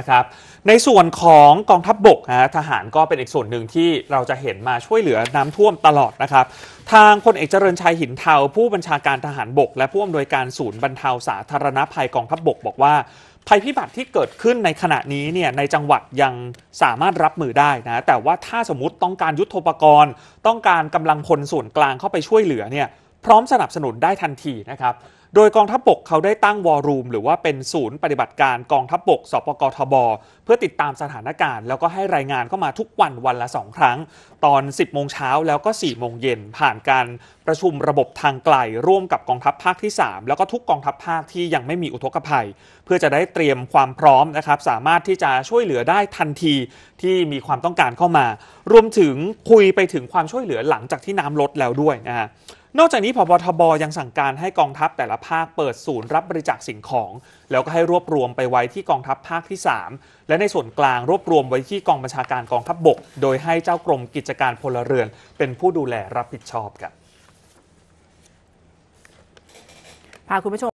นะครับในส่วนของกองทัพบบกฮะทหารก็เป็นอีกส่วนหนึ่งที่เราจะเห็นมาช่วยเหลือน้ำท่วมตลอดนะครับทางพลเอกเจริญชัยหินเทาผู้บัญชาการทหารบก และผู้อำนวยการศูนย์บรรเทาสาธารณภัยกองทัพบบกบอกว่าภัยพิบัติที่เกิดขึ้นในขณะนี้เนี่ยในจังหวัดยังสามารถรับมือได้นะแต่ว่าถ้าสมมติต้องการยุทธปกรณ์ต้องการกำลังพลส่วนกลางเข้าไปช่วยเหลือเนี่ยพร้อมสนับสนุนได้ทันทีนะครับ โดยกองทัพบกเขาได้ตั้งวอรูมหรือว่าเป็นศูนย์ปฏิบัติการกองทัพบกสปกทบ เพื่อติดตามสถานการณ์ แล้วก็ให้รายงานเข้ามาทุกวันวันละ 2 ครั้ง ตอน 10 โมงเช้าแล้วก็4โมงเย็น ผ่านการประชุมระบบทางไกล ร่วมกับกองทัพภาคที่ 3 แล้วก็ทุกกองทัพภาคที่ยังไม่มีอุทกภัย เพื่อจะได้เตรียมความพร้อมนะครับสามารถที่จะช่วยเหลือได้ทันทีที่มีความต้องการเข้ามารวมถึงคุยไปถึงความช่วยเหลือหลังจากที่น้ำลดแล้วด้วยนะฮะนอกจากนี้พบทบยังสั่งการให้กองทัพแต่ละภาคเปิดศูนย์รับบริจาคสิ่งของ แล้วก็ให้รวบรวมไปไว้ที่กองทัพภาคที่ 3 และในส่วนกลางรวบรวมไว้ที่กองบัญชาการกองทัพบบก โดยให้เจ้ากรมกิจการพลเรือนเป็นผู้ดูแลรับผิดชอบครับพาคุณผู้ชม